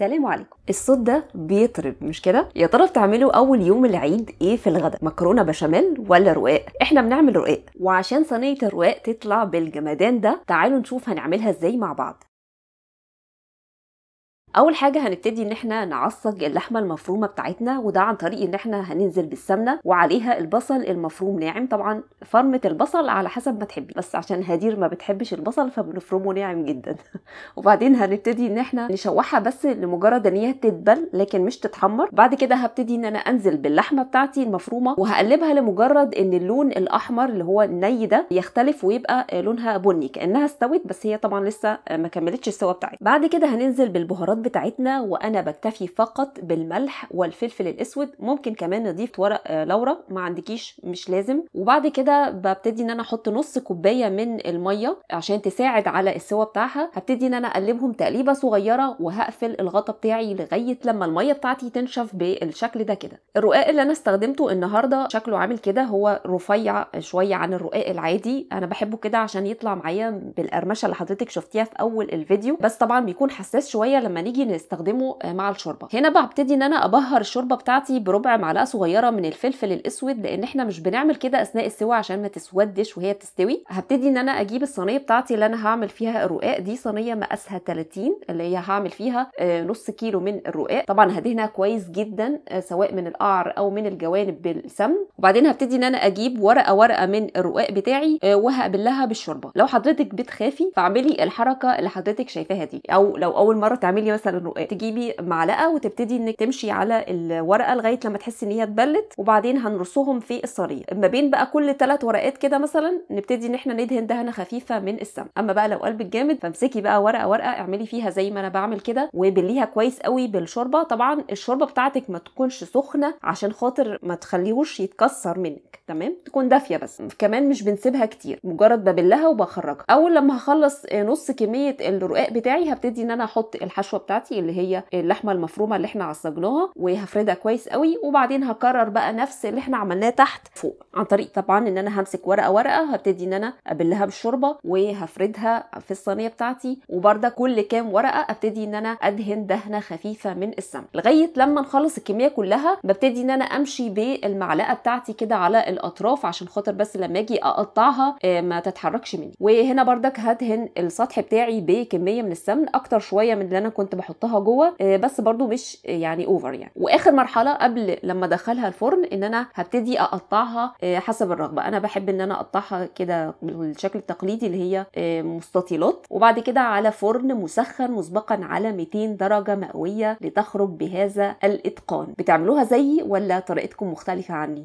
السلام عليكم الصوت ده بيطرب مش كده يا ترى بتعملوا اول يوم العيد ايه في الغداء مكرونه بشاميل ولا رقاق احنا بنعمل رقاق وعشان صينيه الرقاق تطلع بالجمدان ده تعالوا نشوف هنعملها ازاي مع بعض اول حاجه هنبتدي ان احنا نعصج اللحمه المفرومه بتاعتنا وده عن طريق ان احنا هننزل بالسمنه وعليها البصل المفروم ناعم طبعا فرمه البصل على حسب ما تحبي بس عشان هدير ما بتحبش البصل فبنفرمه ناعم جدا وبعدين هنبتدي ان احنا نشوحها بس لمجرد ان هي تدبل لكن مش تتحمر بعد كده هبتدي ان انا انزل باللحمه بتاعتي المفرومه وهقلبها لمجرد ان اللون الاحمر اللي هو الني ده يختلف ويبقى لونها بني كانها استوت بس هي طبعا لسه ما كملتش السوا بتاعتها بعد كده هننزل بالبهارات بتاعتنا وانا بكتفي فقط بالملح والفلفل الاسود ممكن كمان نضيف ورق آه، لورا ما عندكيش مش لازم وبعد كده ببتدي ان انا احط نص كوبايه من الميه عشان تساعد على السوا بتاعها هبتدي ان انا اقلبهم تقليبه صغيره وهقفل الغطا بتاعي لغايه لما الميه بتاعتي تنشف بالشكل ده كده الرقاق اللي انا استخدمته النهارده شكله عامل كده هو رفيع شويه عن الرقاق العادي انا بحبه كده عشان يطلع معايا بالقرمشه اللي حضرتك شفتيها في اول الفيديو بس طبعا بيكون حساس شويه لما نيجي نستخدمه آه، مع الشوربه هنا ببتدي ان انا ابهر الشوربه بتاعتي بربع معلقه صغيره من الفلفل الاسود لان احنا مش بنعمل كده اثناء السوا عشان ما تسودش وهي بتستوي هبتدي ان انا اجيب الصينيه بتاعتي اللي انا هعمل فيها الرقاق دي صينيه مقاسها 30 اللي هي هعمل فيها آه، نص كيلو من الرقاق طبعا هدهنها كويس جدا آه، سواء من القعر او من الجوانب بالسمن وبعدين هبتدي ان انا اجيب ورقه ورقه من الرقاق بتاعي وهقبلها بالشوربه لو حضرتك بتخافي فاعملي الحركه اللي حضرتك شايفاها دي او لو اول مره تعملي مثلا رقاق تجيبي معلقه وتبتدي انك تمشي على الورقه لغايه لما تحسي ان هي اتبلت وبعدين هنرصهم في الصاروخ ما بين بقى كل ثلاث ورقات كده مثلا نبتدي ان احنا ندهن دهنه خفيفه من السم اما بقى لو قلبك جامد فامسكي بقى ورقه ورقه اعملي فيها زي ما انا بعمل كده وبليها كويس قوي بالشوربه طبعا الشوربه بتاعتك ما تكونش سخنه عشان خاطر ما تخليهوش يتكسر منك تمام تكون دافيه بس كمان مش بنسيبها كتير مجرد ببلها وبخرجها اول لما هخلص نص كميه الرقاق بتاعي هبتدي ان انا احط الحشوه بتاعتي بتاعتي اللي هي اللحمه المفرومه اللي احنا عصجناها وهفردها كويس قوي وبعدين هكرر بقى نفس اللي احنا عملناه تحت فوق عن طريق طبعا ان انا همسك ورقه ورقه هبتدي ان انا ابلها بالشوربه وهفردها في الصينيه بتاعتي وبرده كل كام ورقه ابتدي ان انا ادهن دهنه خفيفه من السمن لغايه لما نخلص الكميه كلها ببتدي ان انا امشي بالمعلقه بتاعتي كده على الاطراف عشان خاطر بس لما اجي اقطعها آه، ما تتحركش مني وهنا بردك هدهن السطح بتاعي بكميه من السمن اكتر شويه من اللي انا كنت بحطها جوه آه، بس برضو مش آه، يعني اوفر يعني واخر مرحله قبل لما ادخلها الفرن ان انا هبتدي اقطعها آه، حسب الرغبه انا بحب ان انا اقطعها كده بالشكل التقليدي اللي هي مستطيلات وبعد كده على فرن مسخن مسبقا على 200 درجه مئويه لتخرج بهذا الاتقان بتعملوها زيي ولا طريقتكم مختلفه عني